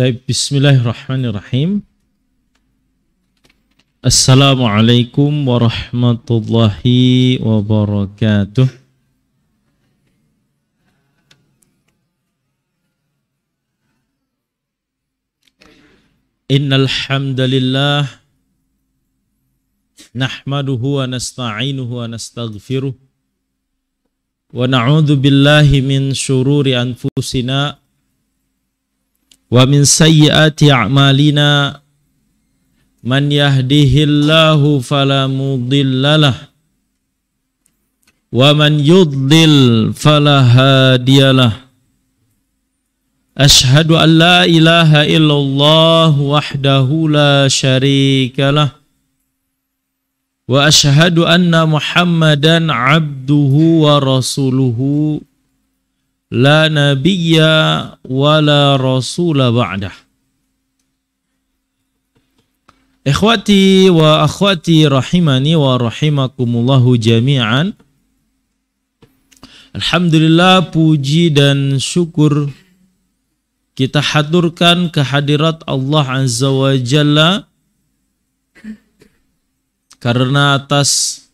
Baik, bismillahirrahmanirrahim. Assalamualaikum warahmatullahi wabarakatuh. Innal hamdalillah nahmaduhu wa nasta'inuhu wa nastaghfiruh wa na'udzu billahi min syururi anfusina wa min sayyiati a'malina man yahdihillahu fala mudhillalah wa man yudlil fala hadiyalah Ashhadu an la ilaha illallah wahdahu la syarika واشهد ان محمدا عبده ورسوله لا نبي ولا رسول بعده wa akhwati رحمني wa الله jami'an Alhamdulillah puji dan syukur kita haturkan kehadirat Allah Azza wa Jalla karena atas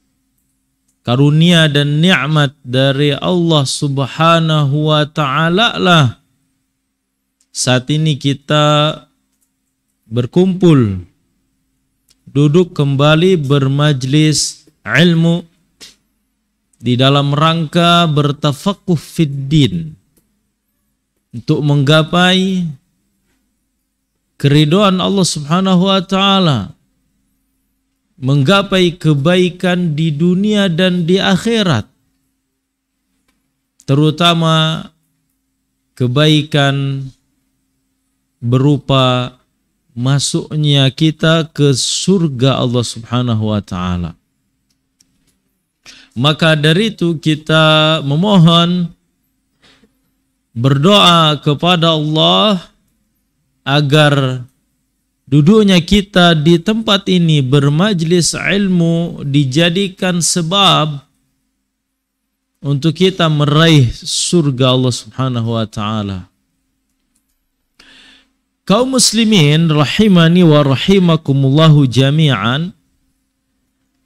karunia dan nikmat dari Allah Subhanahu wa taala lah saat ini kita berkumpul duduk kembali bermajlis ilmu di dalam rangka bertafakuh fiddin untuk menggapai keridoan Allah Subhanahu wa taala menggapai kebaikan di dunia dan di akhirat, terutama kebaikan berupa masuknya kita ke surga Allah Subhanahu wa taala. Maka dari itu kita memohon berdoa kepada Allah agar duduknya kita di tempat ini bermajlis ilmu dijadikan sebab untuk kita meraih surga Allah Subhanahu wa taala. Kaum muslimin rahimani wa rahimakumullahu jami'an.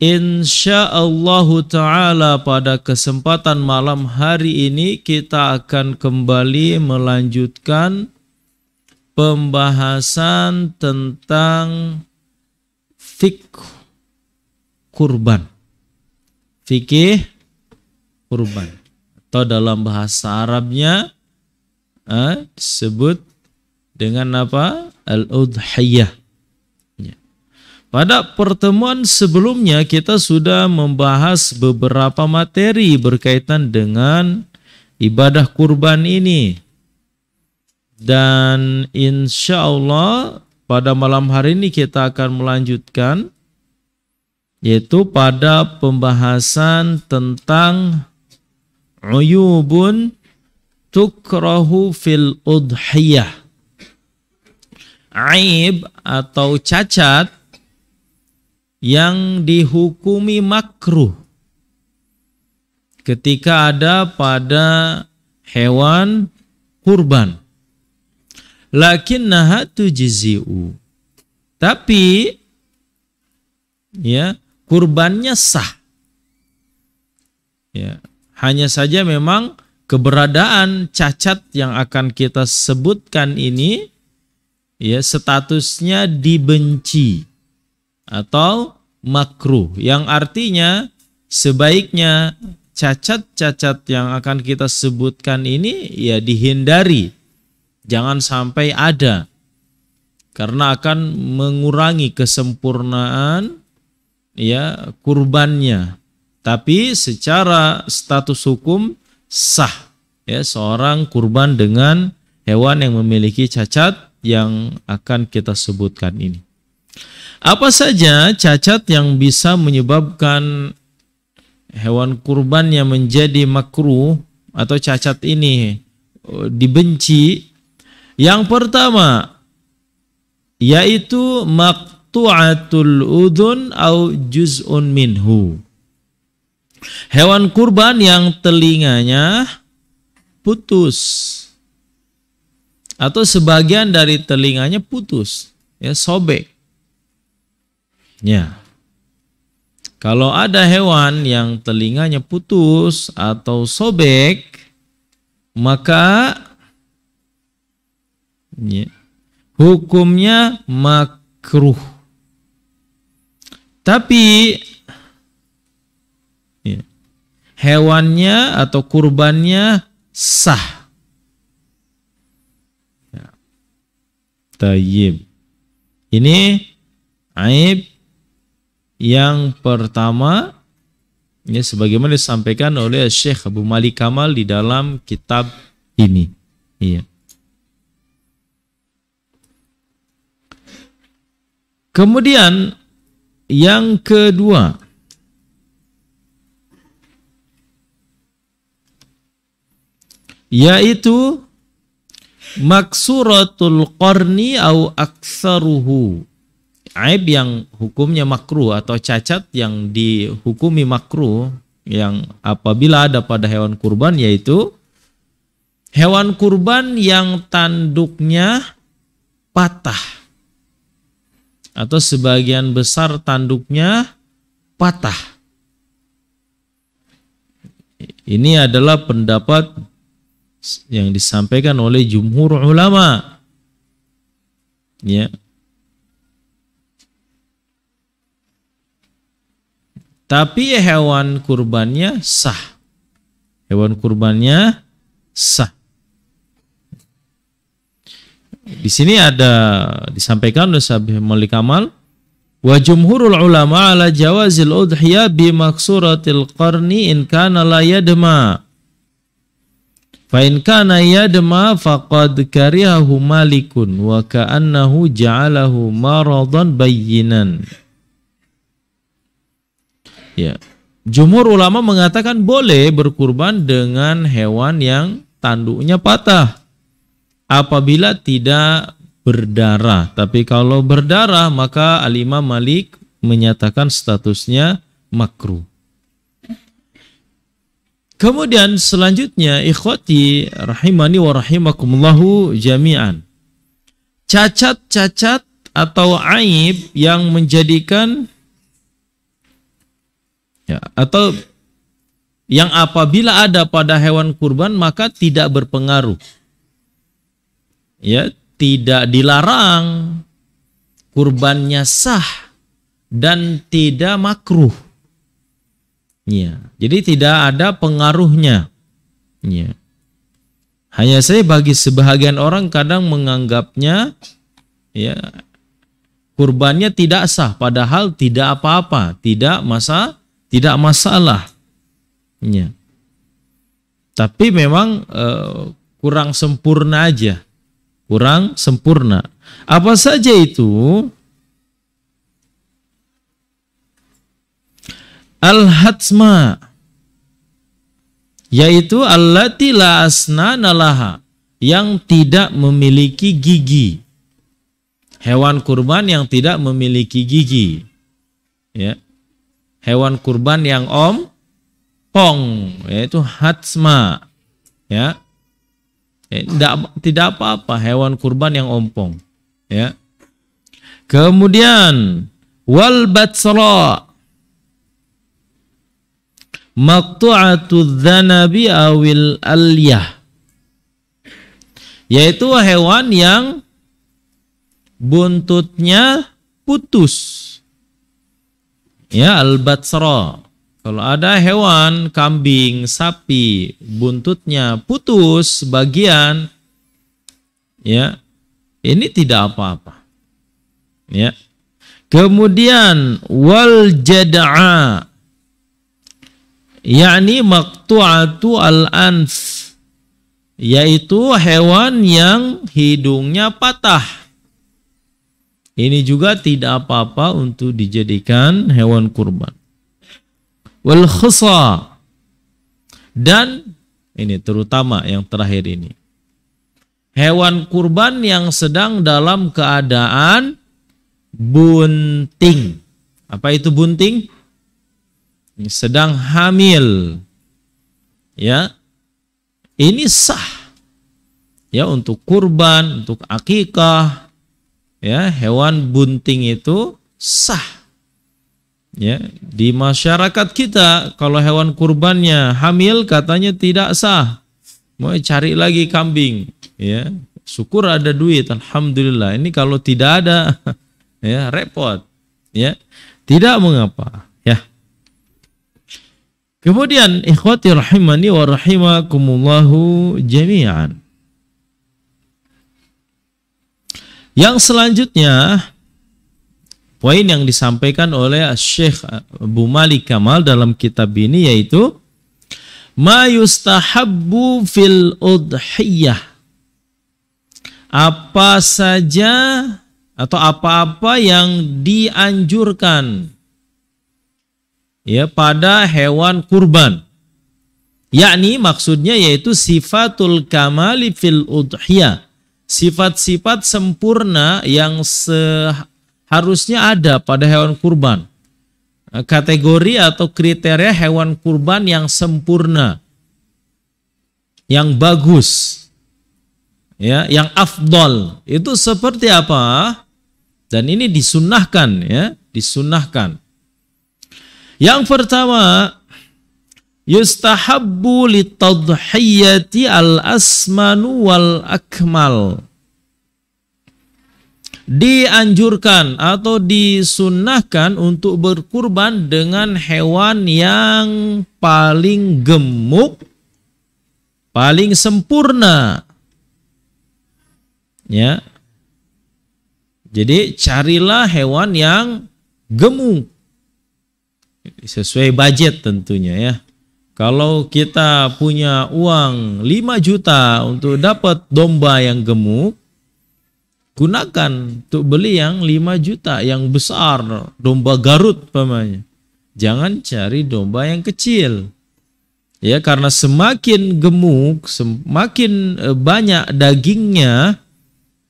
Insyaallah taala pada kesempatan malam hari ini kita akan kembali melanjutkan pembahasan tentang fikih kurban. Fikih kurban atau dalam bahasa Arabnya eh, disebut dengan apa? Al-udhiyah. Ya. Pada pertemuan sebelumnya kita sudah membahas beberapa materi berkaitan dengan ibadah kurban ini dan insya Allah pada malam hari ini kita akan melanjutkan yaitu pada pembahasan tentang uyubun tukrahu fil udhiyah. Aib atau cacat yang dihukumi makruh ketika ada pada hewan kurban lakinnaha tujzi'u. Tapi ya, kurbannya sah. Ya, hanya saja memang keberadaan cacat yang akan kita sebutkan ini ya statusnya dibenci atau makruh yang artinya sebaiknya cacat-cacat yang akan kita sebutkan ini ya dihindari Jangan sampai ada karena akan mengurangi kesempurnaan ya kurbannya. Tapi secara status hukum sah ya seorang kurban dengan hewan yang memiliki cacat yang akan kita sebutkan ini. Apa saja cacat yang bisa menyebabkan hewan kurban yang menjadi makruh atau cacat ini eh, dibenci yang pertama yaitu maqtu'atul udhun au juz'un minhu. Hewan kurban yang telinganya putus atau sebagian dari telinganya putus, ya sobek. Ya. Kalau ada hewan yang telinganya putus atau sobek, maka ya, hukumnya makruh. Tapi ya, hewannya atau kurbannya sah. Ya. Tayyib. Ini aib yang pertama ini ya, sebagaimana disampaikan oleh Syekh Abu Malik Kamal di dalam kitab ini. Iya. Kemudian yang kedua yaitu maksuratul qarni au aksaruhu aib yang hukumnya makruh atau cacat yang dihukumi makruh yang apabila ada pada hewan kurban yaitu hewan kurban yang tanduknya patah atau sebagian besar tanduknya patah. Ini adalah pendapat yang disampaikan oleh jumhur ulama. Ya. Tapi hewan kurbannya sah. Hewan kurbannya sah. Di sini ada disampaikan oleh Syekh Malik Kamal wa jumhurul ulama ala jawazil udhiyah bi maksuratil qarni in kana la yadma. Fa in kana yadma faqad karihahu malikun wa ka'annahu ja'alahu maradan bayyinan. Ya. Jumhur ulama mengatakan boleh berkurban dengan hewan yang tanduknya patah apabila tidak berdarah. Tapi kalau berdarah maka Alima Malik menyatakan statusnya makruh. Kemudian selanjutnya ikhwati rahimani wa rahimakumullahu jami'an. Cacat-cacat atau aib yang menjadikan ya atau yang apabila ada pada hewan kurban maka tidak berpengaruh ya tidak dilarang kurbannya sah dan tidak makruh ya jadi tidak ada pengaruhnya ya hanya saya bagi sebahagian orang kadang menganggapnya ya kurbannya tidak sah padahal tidak apa-apa, tidak masa tidak masalah. Ya. Tapi memang uh, kurang sempurna aja kurang sempurna. Apa saja itu? Al-hatma yaitu allati la asnana laha yang tidak memiliki gigi. Hewan kurban yang tidak memiliki gigi. Ya. Hewan kurban yang om pong yaitu hatsma. Ya. Eh, tidak tidak apa-apa hewan kurban yang ompong. Ya. Kemudian wal batsra maqtu'atu dzanabi awil alyah yaitu hewan yang buntutnya putus ya al batsra kalau ada hewan, kambing, sapi, buntutnya putus bagian, ya, ini tidak apa-apa. Ya. Kemudian wal jada'a yakni maqtu'atu al-anf yaitu hewan yang hidungnya patah. Ini juga tidak apa-apa untuk dijadikan hewan kurban wal khusa dan ini terutama yang terakhir ini hewan kurban yang sedang dalam keadaan bunting apa itu bunting sedang hamil ya ini sah ya untuk kurban untuk akikah ya hewan bunting itu sah ya di masyarakat kita kalau hewan kurbannya hamil katanya tidak sah mau cari lagi kambing ya syukur ada duit alhamdulillah ini kalau tidak ada ya repot ya tidak mengapa ya kemudian ikhwati rahimani wa rahimakumullahu jami'an yang selanjutnya poin yang disampaikan oleh Syekh Abu Malik Kamal dalam kitab ini yaitu ma yustahabbu fil udhiyah apa saja atau apa-apa yang dianjurkan ya pada hewan kurban yakni maksudnya yaitu sifatul kamali fil udhiyah sifat-sifat sempurna yang se harusnya ada pada hewan kurban. Eh, kategori atau kriteria hewan kurban yang sempurna, yang bagus, ya, yang afdol itu seperti apa? Dan ini disunahkan, ya, disunahkan. Yang pertama, yustahabbu litadhiyati al-asmanu wal akmal dianjurkan atau disunahkan untuk berkurban dengan hewan yang paling gemuk, paling sempurna. Ya. Jadi carilah hewan yang gemuk. Sesuai budget tentunya ya. Kalau kita punya uang 5 juta untuk dapat domba yang gemuk, gunakan untuk beli yang 5 juta yang besar domba Garut pamanya jangan cari domba yang kecil ya karena semakin gemuk semakin eh, banyak dagingnya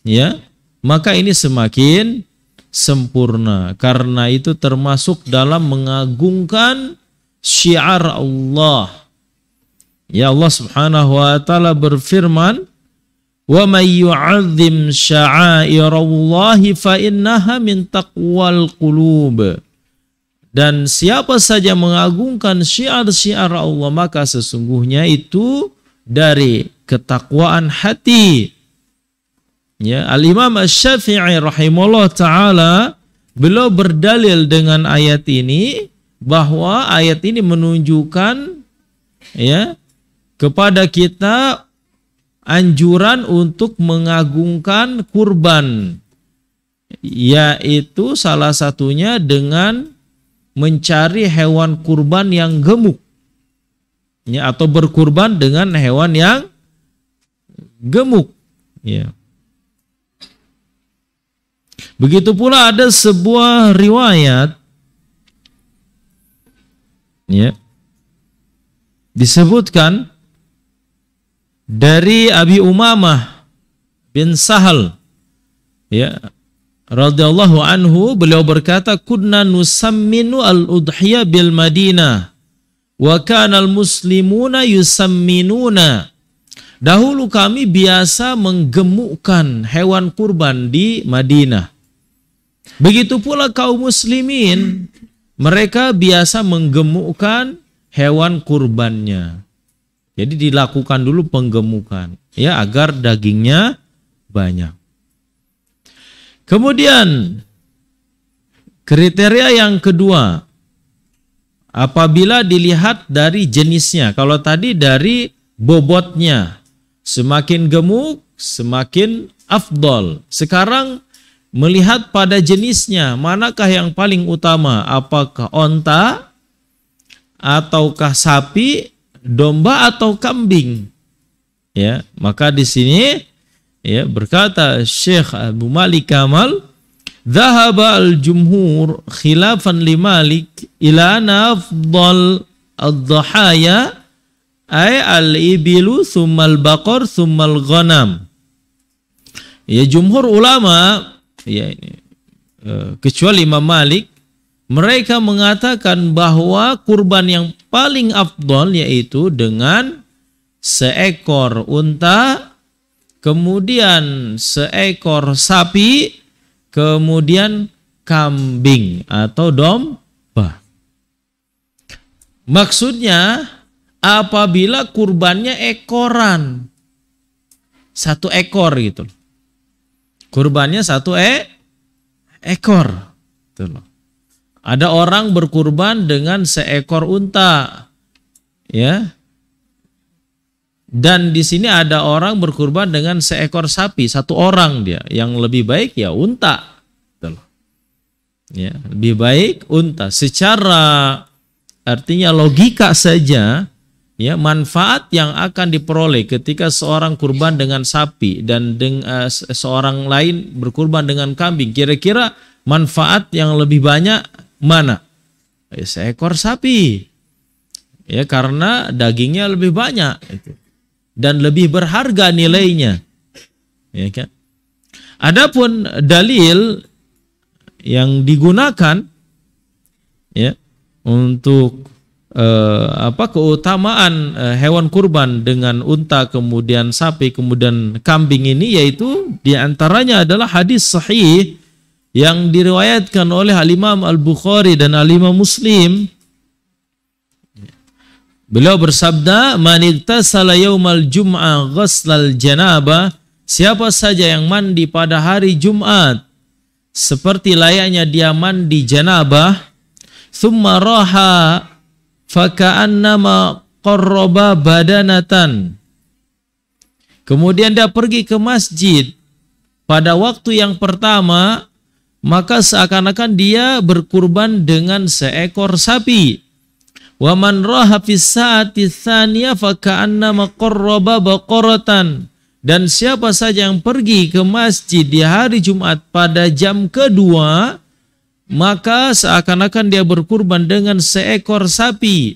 ya maka ini semakin sempurna karena itu termasuk dalam mengagungkan syiar Allah ya Allah Subhanahu wa taala berfirman Wa may yu'azzim sya'airallahi fa innaha min taqwal qulub. Dan siapa saja mengagungkan syiar-syiar Allah maka sesungguhnya itu dari ketakwaan hati. Ya, Al-Imam Asy-Syafi'i rahimahullah taala beliau berdalil dengan ayat ini bahwa ayat ini menunjukkan ya kepada kita anjuran untuk mengagungkan kurban yaitu salah satunya dengan mencari hewan kurban yang gemuk ya, atau berkurban dengan hewan yang gemuk ya begitu pula ada sebuah riwayat ya disebutkan dari Abi Umamah bin Sahal ya radhiyallahu anhu beliau berkata kunna nusamminu al udhiya bil Madinah wa kana al-muslimuna yusamminuna dahulu kami biasa menggemukkan hewan kurban di Madinah begitu pula kaum muslimin mereka biasa menggemukkan hewan kurbannya jadi dilakukan dulu penggemukan ya agar dagingnya banyak. Kemudian kriteria yang kedua apabila dilihat dari jenisnya. Kalau tadi dari bobotnya. Semakin gemuk semakin afdol. Sekarang melihat pada jenisnya, manakah yang paling utama? Apakah onta ataukah sapi domba atau kambing. Ya, maka di sini ya berkata Syekh Abu Malik Kamal Zahaba al-jumhur khilafan li Malik ila afdal ad-dhahaya ay al-ibilu thumma al-baqar thumma al-ghanam. Ya jumhur ulama ya ini eh, kecuali Imam Malik mereka mengatakan bahwa kurban yang paling afdol yaitu dengan seekor unta, kemudian seekor sapi, kemudian kambing atau domba. Maksudnya apabila kurbannya ekoran. Satu ekor gitu. Kurbannya satu e ekor. Gitu loh. Ada orang berkurban dengan seekor unta. Ya. Dan di sini ada orang berkurban dengan seekor sapi, satu orang dia. Yang lebih baik ya unta. Ya, lebih baik unta. Secara artinya logika saja ya manfaat yang akan diperoleh ketika seorang kurban dengan sapi dan dengan eh, seorang lain berkurban dengan kambing kira-kira manfaat yang lebih banyak mana? Ya, seekor sapi. Ya, karena dagingnya lebih banyak itu. Dan lebih berharga nilainya. Ya kan? Adapun dalil yang digunakan ya untuk eh, apa keutamaan eh, hewan kurban dengan unta kemudian sapi kemudian kambing ini yaitu diantaranya adalah hadis sahih yang diriwayatkan oleh Al-Imam Al-Bukhari dan Al-Imam Muslim Beliau bersabda, "Man iktasala yawmal jum'a ghaslal janabah" Siapa saja yang mandi pada hari Jumat seperti layaknya dia mandi janabah, summa raha faka'annama qarraba badanatan. Kemudian dia pergi ke masjid pada waktu yang pertama maka seakan-akan dia berkurban dengan seekor sapi. Wa man raha fi saati tsaniyah fa ka'annama qarraba baqaratan. Dan siapa saja yang pergi ke masjid di hari Jumat pada jam kedua, maka seakan-akan dia berkurban dengan seekor sapi.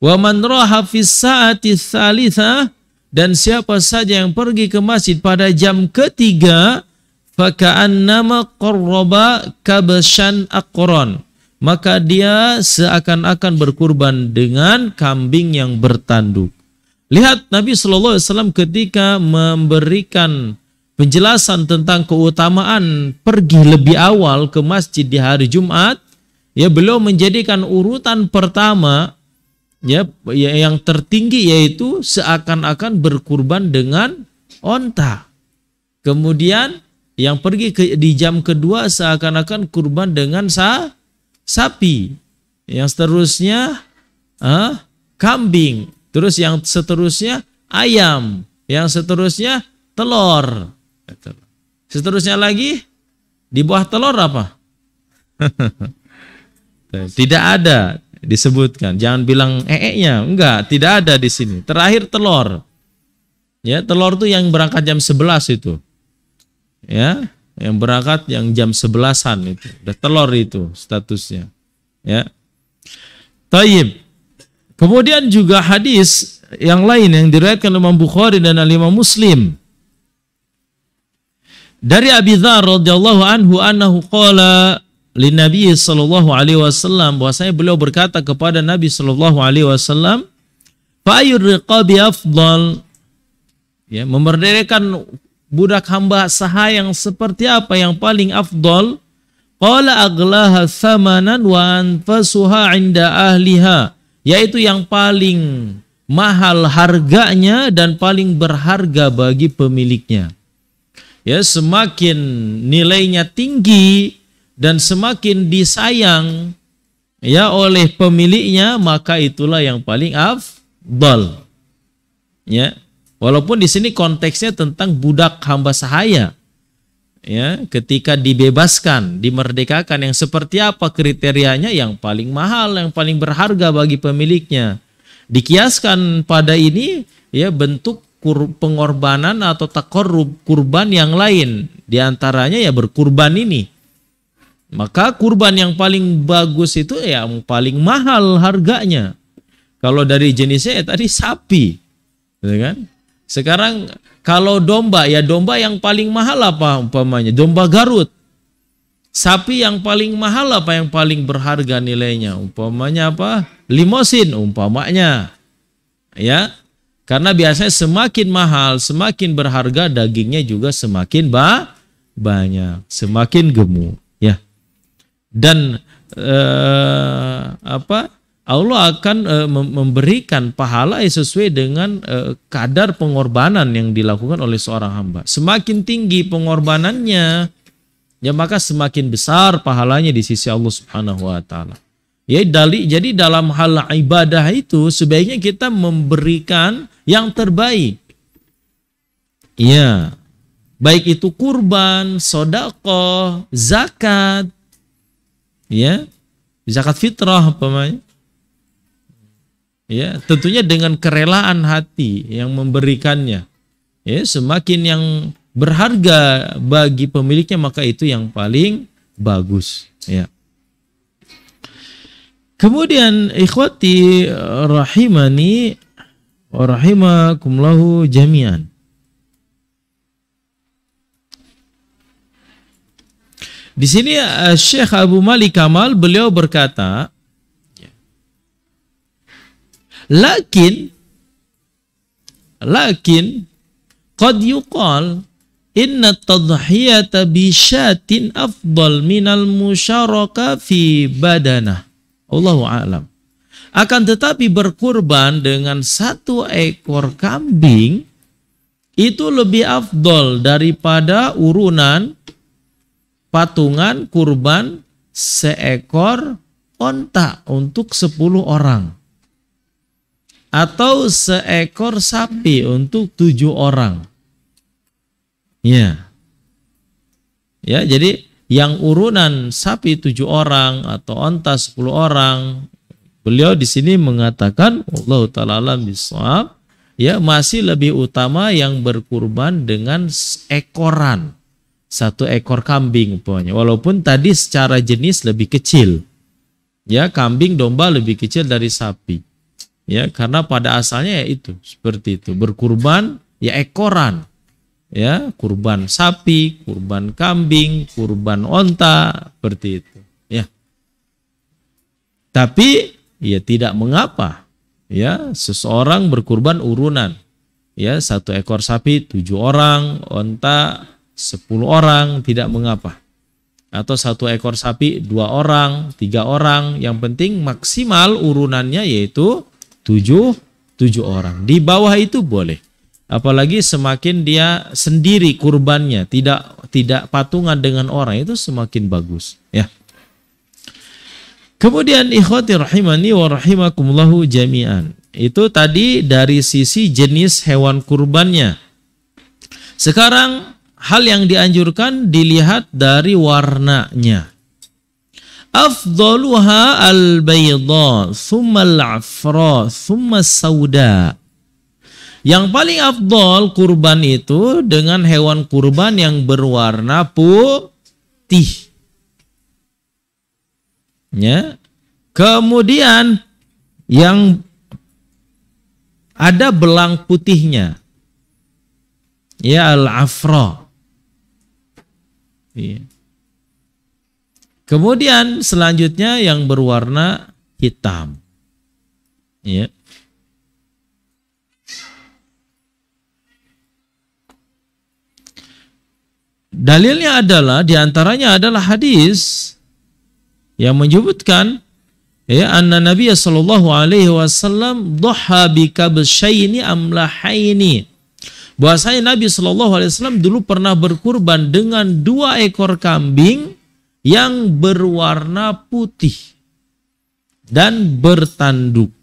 Wa man raha fi saati tsalitsah dan siapa saja yang pergi ke masjid pada jam ketiga faka'annama qarraba kabshan akron maka dia seakan-akan berkurban dengan kambing yang bertanduk. Lihat Nabi Sallallahu Alaihi Wasallam ketika memberikan penjelasan tentang keutamaan pergi lebih awal ke masjid di hari Jumat, ya beliau menjadikan urutan pertama ya, ya yang tertinggi yaitu seakan-akan berkurban dengan onta. Kemudian yang pergi ke, di jam kedua seakan-akan kurban dengan sa sapi yang seterusnya eh, kambing terus yang seterusnya ayam yang seterusnya telur seterusnya lagi di bawah telur apa tidak ada disebutkan jangan bilang ee-nya enggak tidak ada di sini terakhir telur ya telur tuh yang berangkat jam 11 itu ya yang berangkat yang jam sebelasan itu udah telur itu statusnya ya Taib. Kemudian juga hadis yang lain yang diriwayatkan Imam Bukhari dan Imam Muslim. Dari Abi Dzar radhiyallahu anhu annahu qala li Nabi sallallahu alaihi wasallam bahwasanya beliau berkata kepada Nabi sallallahu alaihi wasallam, "Fa ayyur riqabi afdal?" Ya, memerdekakan budak hamba sahayang seperti apa yang paling afdol? Qala aglaha thamanan wa anfasuha inda ahliha. Yaitu yang paling mahal harganya dan paling berharga bagi pemiliknya. Ya, semakin nilainya tinggi dan semakin disayang ya oleh pemiliknya maka itulah yang paling afdal. Ya. Walaupun di sini konteksnya tentang budak hamba sahaya. Ya, ketika dibebaskan, dimerdekakan yang seperti apa kriterianya yang paling mahal, yang paling berharga bagi pemiliknya. Dikiaskan pada ini ya bentuk pengorbanan atau takorub kurban yang lain. diantaranya ya berkurban ini. Maka kurban yang paling bagus itu yang paling mahal harganya. Kalau dari jenisnya ya tadi sapi. Gitu kan? Sekarang kalau domba ya domba yang paling mahal apa umpamanya? Domba Garut. Sapi yang paling mahal apa yang paling berharga nilainya? Umpamanya apa? Limosin umpamanya. Ya. Karena biasanya semakin mahal, semakin berharga dagingnya juga semakin ba banyak, semakin gemuk, ya. Dan eh, apa? Allah akan uh, memberikan pahala sesuai dengan uh, kadar pengorbanan yang dilakukan oleh seorang hamba. Semakin tinggi pengorbanannya, ya maka semakin besar pahalanya di sisi Allah Subhanahu wa taala. Ya dali, jadi dalam hal ibadah itu sebaiknya kita memberikan yang terbaik. Iya. Baik itu kurban, sodako, zakat, ya, zakat fitrah apa namanya? ya tentunya dengan kerelaan hati yang memberikannya ya semakin yang berharga bagi pemiliknya maka itu yang paling bagus ya kemudian ikhwati rahimani rahimakumullahu jami'an di sini eh, Syekh Abu Malik Kamal beliau berkata Lakin lakin qad yuqal inna tadhiyata bi afdal minal musyaraka fi badanah. Allahu a'lam. Akan tetapi berkurban dengan satu ekor kambing itu lebih afdol daripada urunan patungan kurban seekor onta untuk 10 orang atau seekor sapi untuk tujuh orang. Ya. Ya, jadi yang urunan sapi tujuh orang atau onta sepuluh orang, beliau di sini mengatakan Allah taala bismillah, ya masih lebih utama yang berkurban dengan seekoran, satu ekor kambing pokoknya, Walaupun tadi secara jenis lebih kecil. Ya, kambing domba lebih kecil dari sapi ya karena pada asalnya ya itu seperti itu berkurban ya ekoran ya kurban sapi kurban kambing kurban onta seperti itu ya tapi ya tidak mengapa ya seseorang berkurban urunan ya satu ekor sapi tujuh orang onta sepuluh orang tidak mengapa atau satu ekor sapi dua orang tiga orang yang penting maksimal urunannya yaitu tujuh, tujuh orang. Di bawah itu boleh. Apalagi semakin dia sendiri kurbannya, tidak tidak patungan dengan orang itu semakin bagus, ya. Kemudian ikhwati rahimani wa rahimakumullahu jami'an. Itu tadi dari sisi jenis hewan kurbannya. Sekarang hal yang dianjurkan dilihat dari warnanya afdaluha al-bayda, thumma al-afra, thumma sauda. Yang paling afdol kurban itu dengan hewan kurban yang berwarna putih. Ya. Kemudian yang ada belang putihnya. Ya al-afra. ya. Kemudian selanjutnya yang berwarna hitam. Ya. Dalilnya adalah diantaranya adalah hadis yang menyebutkan ya anna Nabi sallallahu alaihi wasallam dhaha bikabshaini amlahaini bahwasanya Nabi sallallahu Alaihi Wasallam dulu pernah berkurban dengan dua ekor kambing yang berwarna putih dan bertanduk.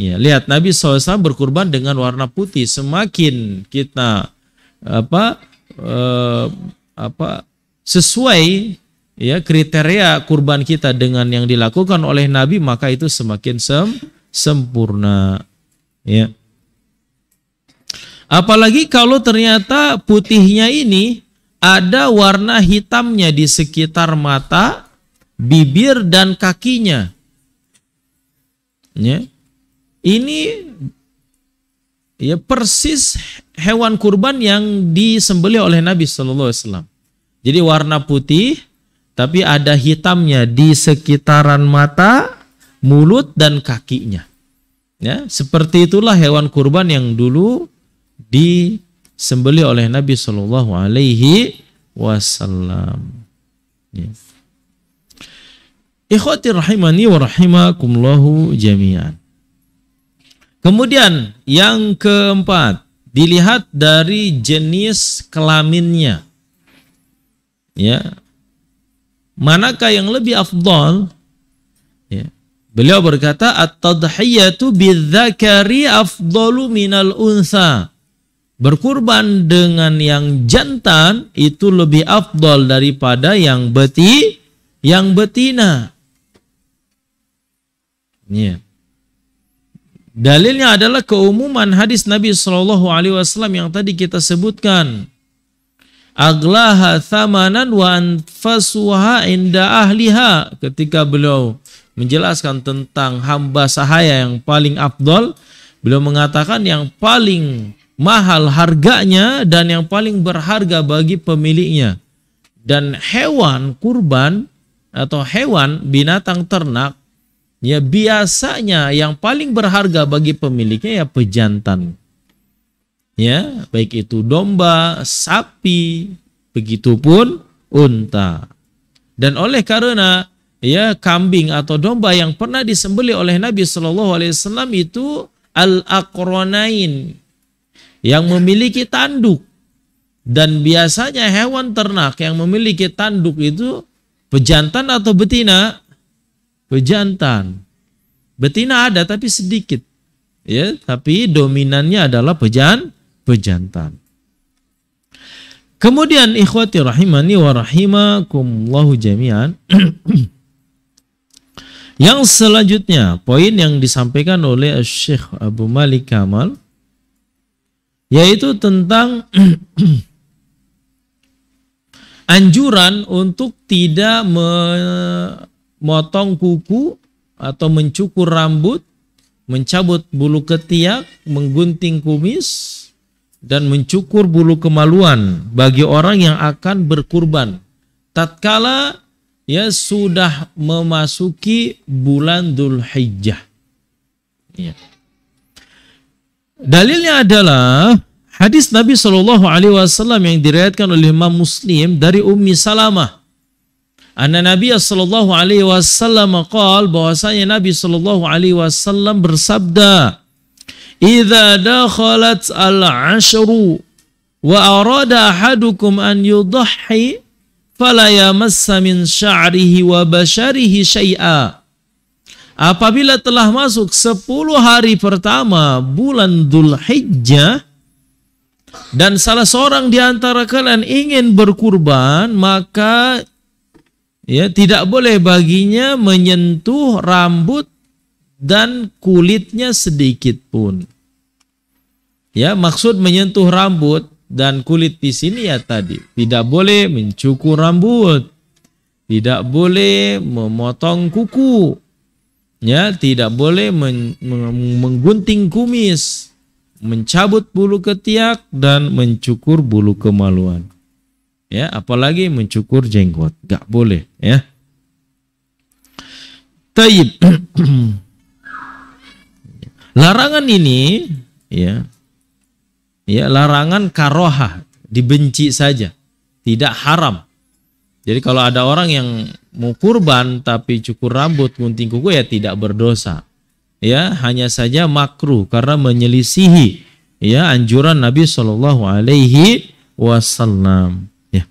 Ya, lihat Nabi SAW berkurban dengan warna putih. Semakin kita apa eh, apa sesuai ya kriteria kurban kita dengan yang dilakukan oleh Nabi maka itu semakin sem sempurna. Ya. Apalagi kalau ternyata putihnya ini ada warna hitamnya di sekitar mata, bibir dan kakinya. Ya. Ini ya persis hewan kurban yang disembelih oleh Nabi Shallallahu alaihi wasallam. Jadi warna putih tapi ada hitamnya di sekitaran mata, mulut dan kakinya. Ya, seperti itulah hewan kurban yang dulu di disembeli oleh Nabi Shallallahu Alaihi Wasallam. Ya. Ikhwati rahimani wa rahimakumullahu jami'an. Kemudian yang keempat, dilihat dari jenis kelaminnya. Ya. Manakah yang lebih afdol? Ya. Beliau berkata at-tadhiyatu bidzakari afdalu minal unsa berkurban dengan yang jantan itu lebih afdol daripada yang beti yang betina. ya. Dalilnya adalah keumuman hadis Nabi Shallallahu Alaihi Wasallam yang tadi kita sebutkan. Aglaha thamanan wa anfasuha inda ahliha. Ketika beliau menjelaskan tentang hamba sahaya yang paling abdol, beliau mengatakan yang paling mahal harganya dan yang paling berharga bagi pemiliknya. Dan hewan kurban atau hewan binatang ternak ya biasanya yang paling berharga bagi pemiliknya ya pejantan. Ya, baik itu domba, sapi, begitupun unta. Dan oleh karena ya kambing atau domba yang pernah disembelih oleh Nabi Shallallahu alaihi wasallam itu al akronain yang memiliki tanduk. Dan biasanya hewan ternak yang memiliki tanduk itu pejantan atau betina? Pejantan. Betina ada tapi sedikit. Ya, tapi dominannya adalah pejan pejantan. Kemudian ikhwati rahimani wa rahimakumullahu jami'an. yang selanjutnya, poin yang disampaikan oleh Syekh Abu Malik Kamal yaitu tentang anjuran untuk tidak memotong kuku atau mencukur rambut, mencabut bulu ketiak, menggunting kumis, dan mencukur bulu kemaluan bagi orang yang akan berkurban tatkala ya sudah memasuki bulan Hijjah. Yeah. Dalilnya adalah hadis Nabi Shallallahu Alaihi Wasallam yang diriwayatkan oleh Imam Muslim dari Ummi Salamah. Anak Nabi Shallallahu Alaihi Wasallam qal bahwasanya Nabi Shallallahu Alaihi Wasallam bersabda, "Iza dakhalat al-ashru wa arada ahadukum an yudhhi fala yamassa min sya'rihi wa basharihi syai'a." Apabila telah masuk 10 hari pertama bulan Dhul Hijjah dan salah seorang di antara kalian ingin berkurban, maka ya tidak boleh baginya menyentuh rambut dan kulitnya sedikit pun. Ya, maksud menyentuh rambut dan kulit di sini ya tadi, tidak boleh mencukur rambut, tidak boleh memotong kuku, ya tidak boleh men menggunting kumis, mencabut bulu ketiak dan mencukur bulu kemaluan. Ya, apalagi mencukur jenggot, gak boleh ya. Taib. larangan ini ya. Ya, larangan Karohah, dibenci saja, tidak haram. Jadi kalau ada orang yang mau kurban tapi cukur rambut gunting kuku ya tidak berdosa. Ya, hanya saja makruh karena menyelisihi ya anjuran Nabi Shallallahu alaihi wasallam. Ya.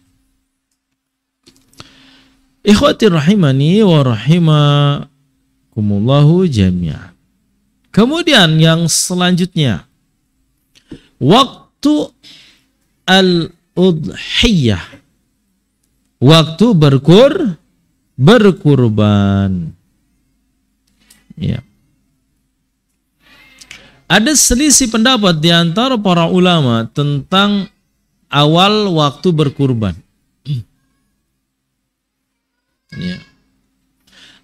Ikhwati rahimani wa rahimakumullahu jami'an. Kemudian yang selanjutnya waktu al-udhiyah waktu berkur berkurban. Ya. Ada selisih pendapat di antara para ulama tentang awal waktu berkurban. Ya.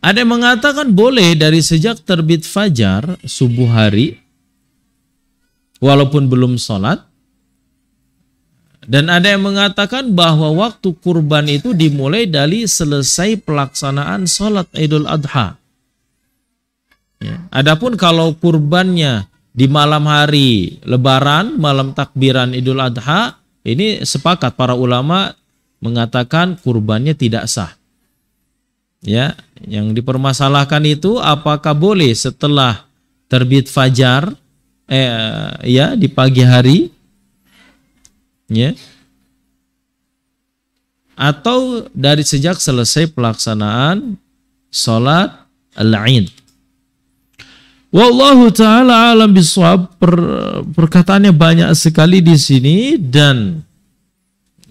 Ada yang mengatakan boleh dari sejak terbit fajar subuh hari, walaupun belum sholat, dan ada yang mengatakan bahwa waktu kurban itu dimulai dari selesai pelaksanaan sholat Idul Adha. Ya. Adapun kalau kurbannya di malam hari Lebaran, malam takbiran Idul Adha, ini sepakat para ulama mengatakan kurbannya tidak sah. Ya, yang dipermasalahkan itu apakah boleh setelah terbit fajar eh ya di pagi hari ya atau dari sejak selesai pelaksanaan sholat al-ain Wallahu taala alam bisawab per, perkataannya banyak sekali di sini dan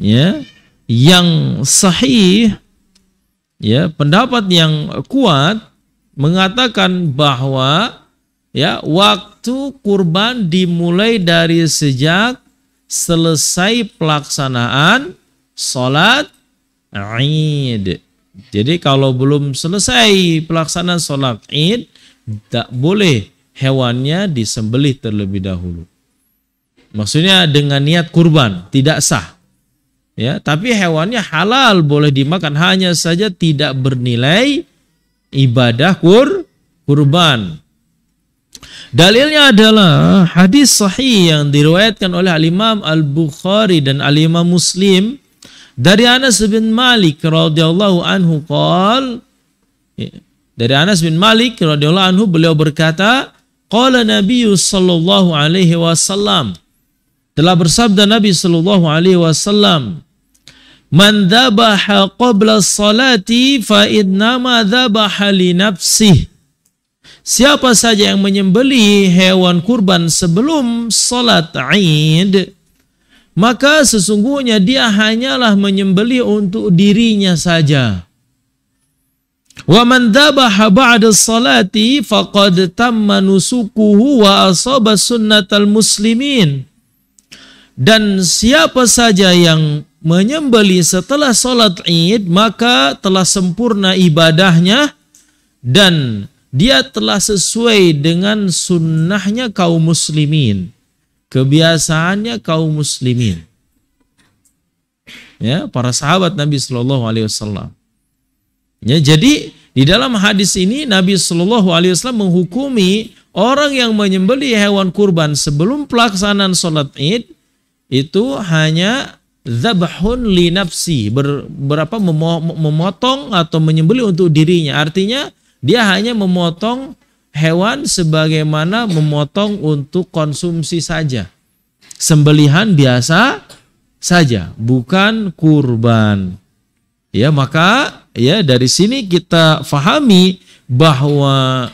ya yang sahih ya pendapat yang kuat mengatakan bahwa ya waktu kurban dimulai dari sejak selesai pelaksanaan sholat Id. Jadi kalau belum selesai pelaksanaan sholat Id, tak boleh hewannya disembelih terlebih dahulu. Maksudnya dengan niat kurban tidak sah. Ya, tapi hewannya halal boleh dimakan hanya saja tidak bernilai ibadah kur kurban. Dalilnya adalah hadis sahih yang diriwayatkan oleh Al-Imam Al-Bukhari dan Al-Imam Muslim dari Anas bin Malik radhiyallahu anhu qol ya, dari Anas bin Malik radhiyallahu anhu beliau berkata qala Nabi sallallahu alaihi wasallam telah bersabda Nabi sallallahu alaihi wasallam Man dhabaha qabla salati fa idnama dhabaha li nafsihi Siapa saja yang menyembeli hewan kurban sebelum salat Id, maka sesungguhnya dia hanyalah menyembeli untuk dirinya saja. Wa man dhabaha ba'da salati faqad tamma nusukuhu wa asaba sunnatal muslimin. Dan siapa saja yang menyembeli setelah salat Id maka telah sempurna ibadahnya dan dia telah sesuai dengan sunnahnya kaum muslimin, kebiasaannya kaum muslimin. Ya, para sahabat Nabi Shallallahu Alaihi Wasallam. Ya, jadi di dalam hadis ini Nabi Shallallahu Alaihi Wasallam menghukumi orang yang menyembeli hewan kurban sebelum pelaksanaan sholat id itu hanya zabhun li nafsi ber, berapa memotong atau menyembeli untuk dirinya artinya dia hanya memotong hewan sebagaimana memotong untuk konsumsi saja. Sembelihan biasa saja, bukan kurban. Ya, maka ya dari sini kita fahami bahwa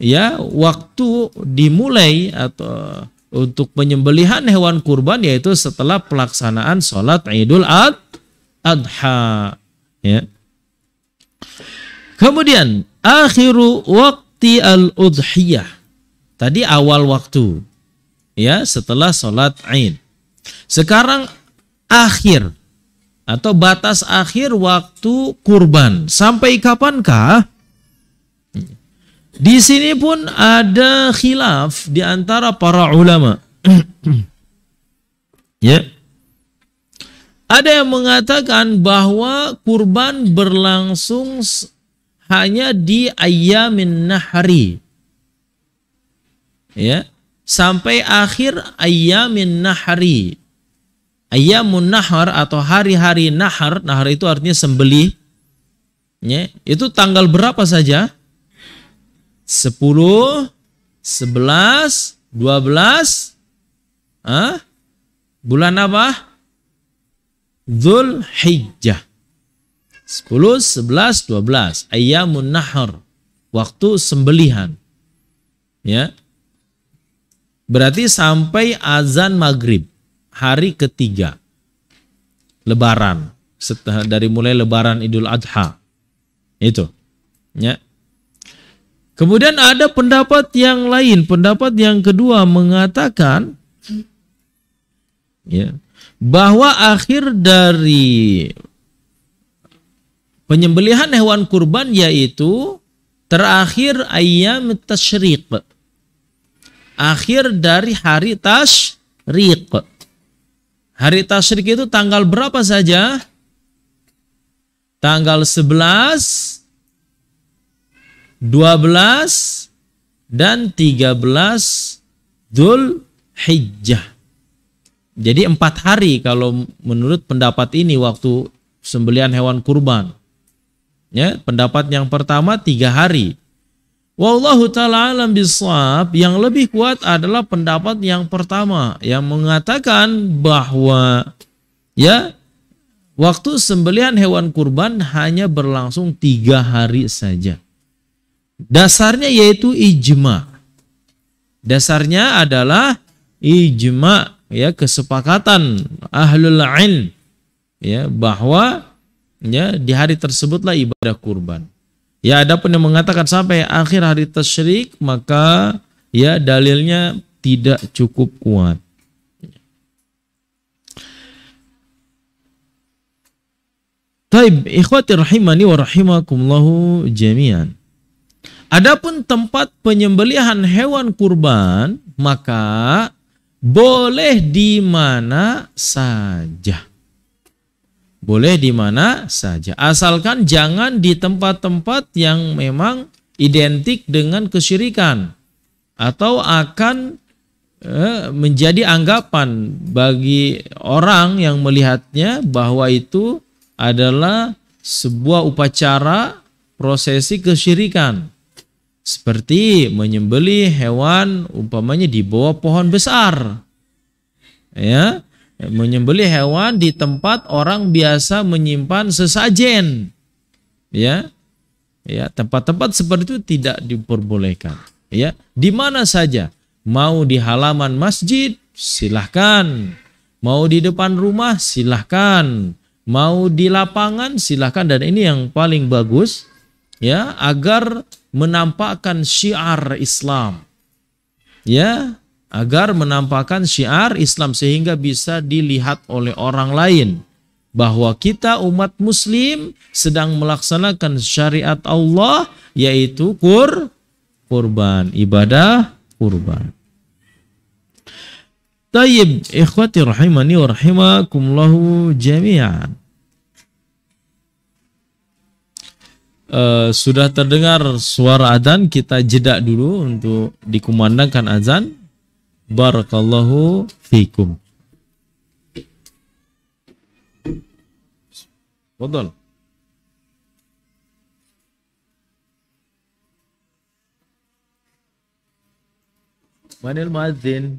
ya waktu dimulai atau untuk penyembelihan hewan kurban yaitu setelah pelaksanaan sholat Idul Ad Adha ya Kemudian akhiru waktu al-udhiyah. Tadi awal waktu. Ya, setelah sholat Ain. Sekarang akhir atau batas akhir waktu kurban. Sampai kapankah? Di sini pun ada khilaf di antara para ulama. ya. Ada yang mengatakan bahwa kurban berlangsung hanya di ayamin nahri. Ya, sampai akhir ayamin nahri. Ayamun nahar atau hari-hari nahar, nahar itu artinya sembelih. Ya, itu tanggal berapa saja? 10, 11, 12, belas, ah, bulan apa? Zulhijjah. 10, 11, 12. Ayyamun nahar. Waktu sembelihan. Ya. Berarti sampai azan maghrib. Hari ketiga. Lebaran. Setelah, dari mulai lebaran idul adha. Itu. Ya. Kemudian ada pendapat yang lain. Pendapat yang kedua mengatakan. Ya. Bahwa akhir dari Penyembelihan hewan kurban yaitu terakhir ayam tashriq. Akhir dari hari tashriq. Hari tashriq itu tanggal berapa saja? Tanggal 11, 12, dan 13 Dhul Hijjah. Jadi empat hari kalau menurut pendapat ini waktu sembelian hewan kurban. Ya, pendapat yang pertama tiga hari. Wallahu taala alam bisawab yang lebih kuat adalah pendapat yang pertama yang mengatakan bahwa ya waktu sembelian hewan kurban hanya berlangsung tiga hari saja. Dasarnya yaitu ijma. Dasarnya adalah ijma ya kesepakatan ahlul ain ya bahwa ya di hari tersebutlah ibadah kurban ya ada pun yang mengatakan sampai akhir hari tasyrik maka ya dalilnya tidak cukup kuat Taib ikhwati rahimani wa rahimakumullahu jami'an. Adapun tempat penyembelihan hewan kurban maka boleh di mana saja. Boleh di mana saja. Asalkan jangan di tempat-tempat yang memang identik dengan kesyirikan. Atau akan eh, menjadi anggapan bagi orang yang melihatnya bahwa itu adalah sebuah upacara prosesi kesyirikan seperti menyembeli hewan umpamanya di bawah pohon besar ya menyembeli hewan di tempat orang biasa menyimpan sesajen ya ya tempat-tempat seperti itu tidak diperbolehkan ya di mana saja mau di halaman masjid silahkan mau di depan rumah silahkan mau di lapangan silahkan dan ini yang paling bagus ya agar menampakkan syiar Islam ya agar menampakkan syiar Islam sehingga bisa dilihat oleh orang lain bahwa kita umat muslim sedang melaksanakan syariat Allah yaitu kur kurban ibadah kurban Tayyib ikhwati rahimani wa rahimakumullahu jami'an Uh, sudah terdengar suara azan kita jeda dulu untuk dikumandangkan azan barakallahu fikum تفضل من المؤذن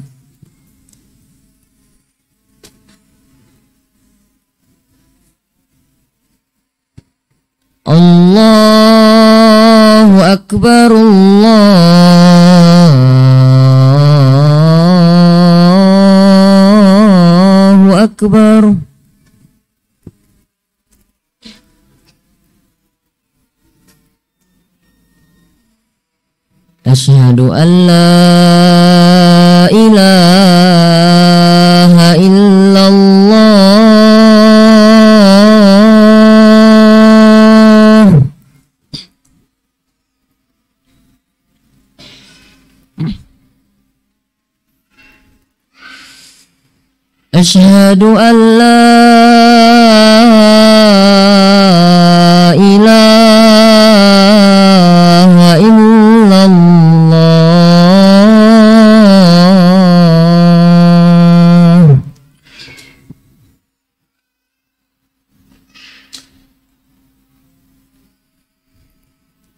Akbar Aku bersaksi bahwa tidak ada tuhan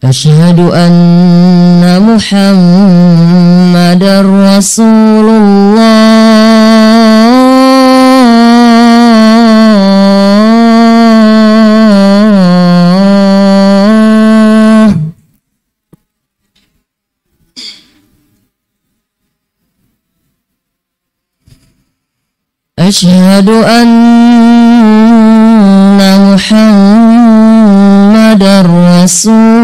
selain Muhammad أشهد أن محمد رسول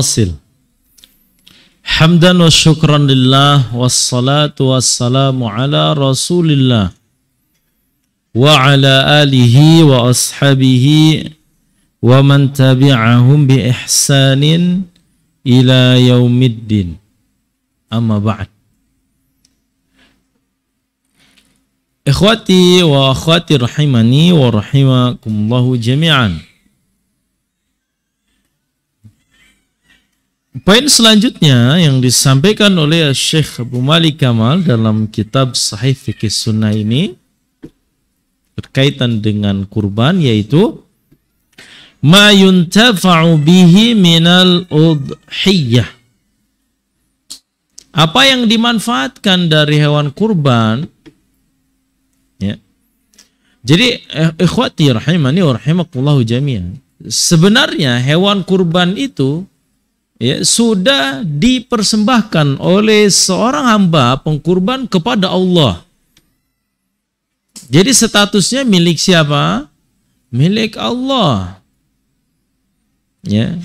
الحاصل حمدا وشكرا لله والصلاة والسلام على رسول الله وعلى آله وأصحابه ومن تبعهم بإحسان إلى يوم الدين أما بعد إخوتي وأخواتي رحمني ورحمكم الله جميعاً Poin selanjutnya yang disampaikan oleh Syekh Abu Malik Kamal dalam kitab Sahih Fikih Sunnah ini berkaitan dengan kurban yaitu ma yuntafa'u bihi minal udhiyah apa yang dimanfaatkan dari hewan kurban ya jadi eh, ikhwati rahimani wa rahimakumullah jami'an sebenarnya hewan kurban itu ya, sudah dipersembahkan oleh seorang hamba pengkurban kepada Allah. Jadi statusnya milik siapa? Milik Allah. Ya.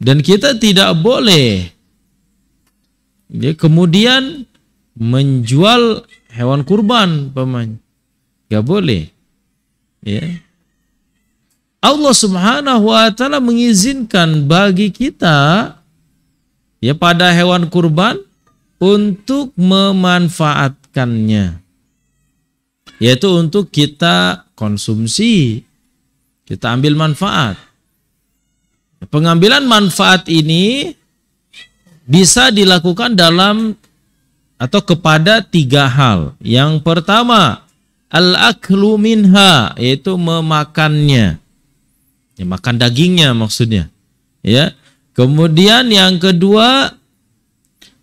Dan kita tidak boleh ya, kemudian menjual hewan kurban paman. Gak boleh. Ya. Allah Subhanahu wa taala mengizinkan bagi kita ya pada hewan kurban untuk memanfaatkannya yaitu untuk kita konsumsi kita ambil manfaat pengambilan manfaat ini bisa dilakukan dalam atau kepada tiga hal yang pertama al-aklu minha yaitu memakannya ya makan dagingnya maksudnya ya kemudian yang kedua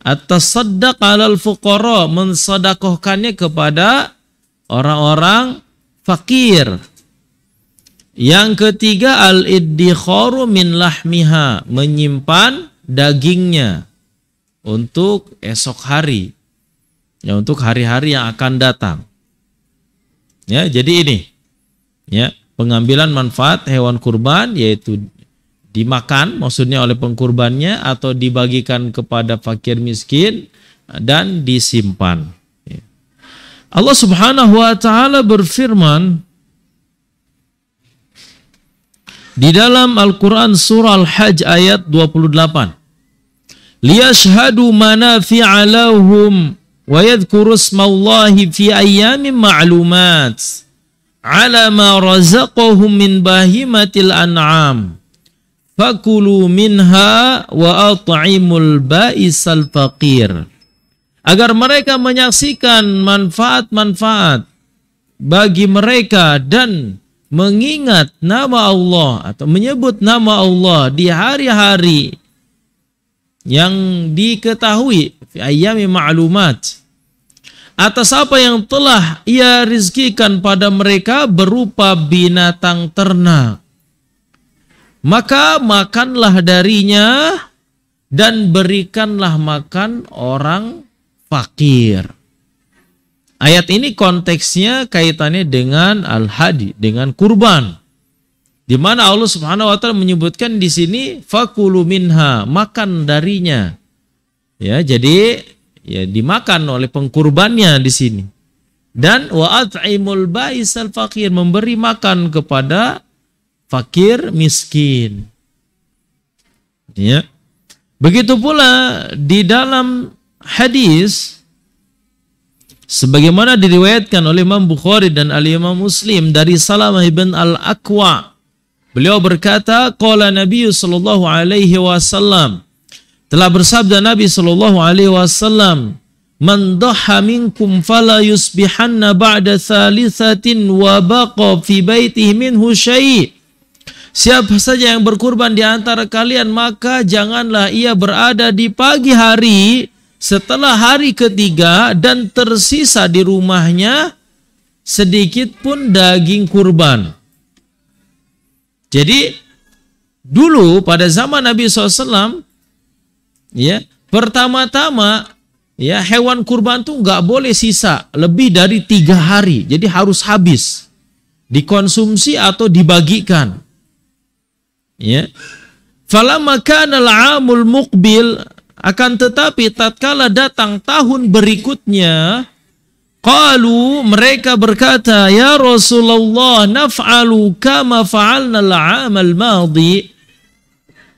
atas sedak alal fukoro mensedakohkannya kepada orang-orang fakir yang ketiga al iddikharu min lahmiha menyimpan dagingnya untuk esok hari ya untuk hari-hari yang akan datang ya jadi ini ya pengambilan manfaat hewan kurban yaitu dimakan maksudnya oleh pengkurbannya atau dibagikan kepada fakir miskin dan disimpan. Ya. Allah Subhanahu wa taala berfirman di dalam Al-Qur'an surah Al-Hajj ayat 28. Liyashhadu manafi'a lahum wa yadhkuru fi ayyamin ma'lumat ala ma razaqahum min bahimatil an'am fakulu minha wa at'imul ba'isal faqir agar mereka menyaksikan manfaat-manfaat bagi mereka dan mengingat nama Allah atau menyebut nama Allah di hari-hari yang diketahui fi ayami ma'lumat atas apa yang telah ia rizkikan pada mereka berupa binatang ternak. Maka makanlah darinya dan berikanlah makan orang fakir. Ayat ini konteksnya kaitannya dengan al-hadi, dengan kurban. Di mana Allah Subhanahu wa taala menyebutkan di sini fakulu minha, makan darinya. Ya, jadi ya dimakan oleh pengkurbannya di sini dan imul baisal fakir memberi makan kepada fakir miskin ya begitu pula di dalam hadis sebagaimana diriwayatkan oleh Imam Bukhari dan Al Imam Muslim dari Salamah ibn Al Aqwa beliau berkata qala Nabi sallallahu alaihi wasallam telah bersabda Nabi Shallallahu Alaihi Wasallam, "Man dhaha minkum fala yusbihanna ba'da thalithatin wa baqa fi baitihi minhu syai'." Siapa saja yang berkurban di antara kalian maka janganlah ia berada di pagi hari setelah hari ketiga dan tersisa di rumahnya sedikit pun daging kurban. Jadi dulu pada zaman Nabi SAW ya pertama-tama ya hewan kurban tuh nggak boleh sisa lebih dari tiga hari jadi harus habis dikonsumsi atau dibagikan ya falamma kana amul mukbil akan tetapi tatkala datang tahun berikutnya qalu mereka berkata ya Rasulullah naf'alu kama fa'alna al al madhi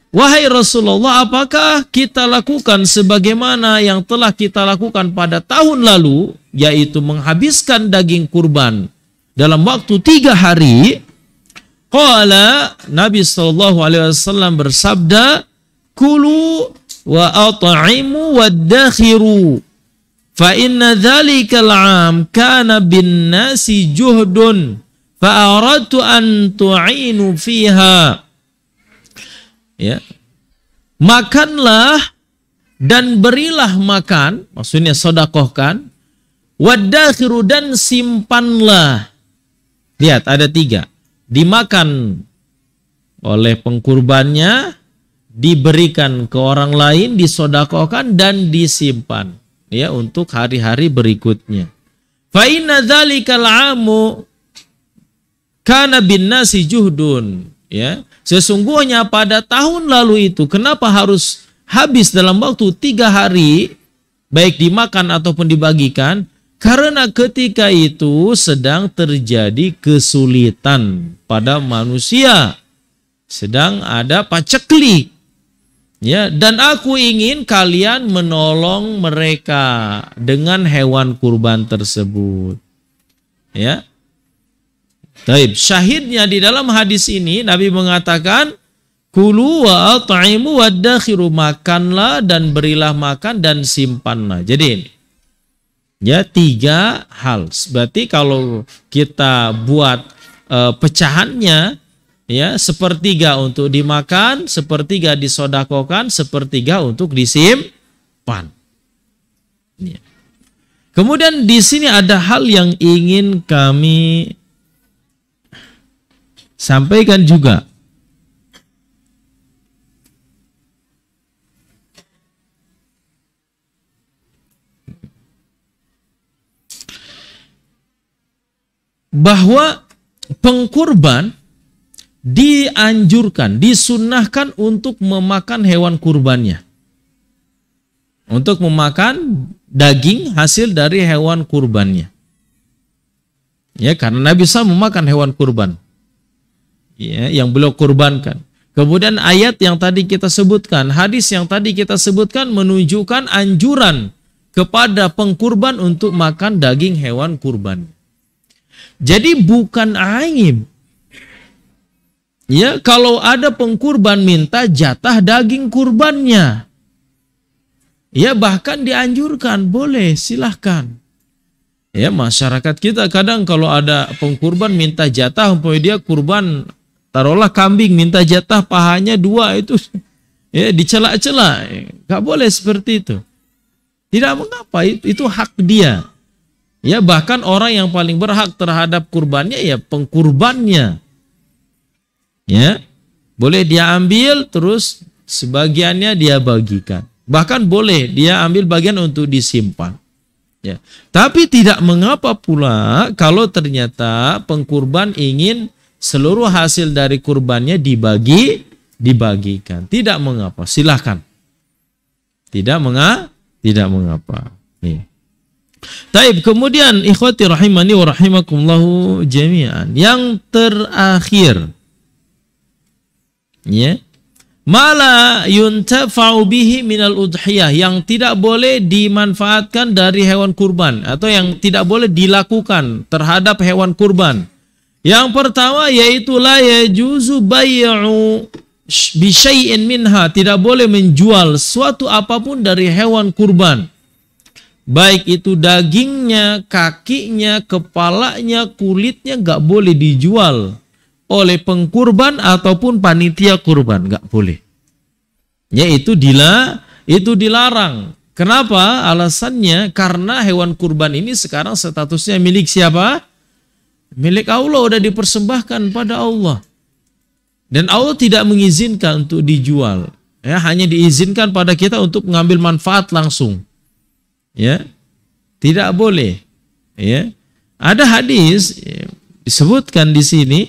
Wahai Rasulullah, apakah kita lakukan sebagaimana yang telah kita lakukan pada tahun lalu, yaitu menghabiskan daging kurban dalam waktu tiga hari? Qala Nabi Shallallahu Alaihi Wasallam bersabda, kulu wa at'imu wa dakhiru fa inna dzalikal 'am kana bin nasi juhdun fa aradtu an tu'inu fiha ya makanlah dan berilah makan maksudnya sodakohkan wadakhiru dan simpanlah lihat ada tiga dimakan oleh pengkurbannya diberikan ke orang lain disodakohkan dan disimpan ya untuk hari-hari berikutnya fa amu kana bin nasi juhdun ya sesungguhnya pada tahun lalu itu kenapa harus habis dalam waktu tiga hari baik dimakan ataupun dibagikan karena ketika itu sedang terjadi kesulitan pada manusia sedang ada paceklik ya dan aku ingin kalian menolong mereka dengan hewan kurban tersebut ya Taib. Syahidnya di dalam hadis ini Nabi mengatakan Kulu wa at'imu waddakhiru makanlah dan berilah makan dan simpanlah. Jadi ya tiga hal. Berarti kalau kita buat e, pecahannya ya sepertiga untuk dimakan, sepertiga disodakokan, sepertiga untuk disimpan. Kemudian di sini ada hal yang ingin kami sampaikan juga bahwa pengkurban dianjurkan, disunahkan untuk memakan hewan kurbannya. Untuk memakan daging hasil dari hewan kurbannya. Ya, karena Nabi SAW memakan hewan kurban ya, yang beliau kurbankan. Kemudian ayat yang tadi kita sebutkan, hadis yang tadi kita sebutkan menunjukkan anjuran kepada pengkurban untuk makan daging hewan kurban. Jadi bukan aib. Ya, kalau ada pengkurban minta jatah daging kurbannya. Ya, bahkan dianjurkan, boleh, silahkan. Ya, masyarakat kita kadang kalau ada pengkurban minta jatah, umpamanya dia kurban Taruhlah kambing minta jatah pahanya dua itu ya dicela-cela. Gak boleh seperti itu. Tidak mengapa itu, itu hak dia. Ya bahkan orang yang paling berhak terhadap kurbannya ya pengkurbannya. Ya. Boleh dia ambil terus sebagiannya dia bagikan. Bahkan boleh dia ambil bagian untuk disimpan. Ya. Tapi tidak mengapa pula kalau ternyata pengkurban ingin seluruh hasil dari kurbannya dibagi dibagikan. Tidak mengapa, silahkan. Tidak menga, tidak mengapa. Nih. Taib kemudian ikhwati rahimani wa rahimakumullahu jami'an. Yang terakhir ya. Mala yuntafa'u bihi minal udhiyah yang tidak boleh dimanfaatkan dari hewan kurban atau yang tidak boleh dilakukan terhadap hewan kurban. Yang pertama yaitu la yajuzu bay'u bisyai'in minha, tidak boleh menjual suatu apapun dari hewan kurban. Baik itu dagingnya, kakinya, kepalanya, kulitnya nggak boleh dijual oleh pengkurban ataupun panitia kurban, nggak boleh. Yaitu dila itu dilarang. Kenapa? Alasannya karena hewan kurban ini sekarang statusnya milik siapa? milik Allah sudah dipersembahkan pada Allah dan Allah tidak mengizinkan untuk dijual ya hanya diizinkan pada kita untuk mengambil manfaat langsung ya tidak boleh ya ada hadis ya, disebutkan di sini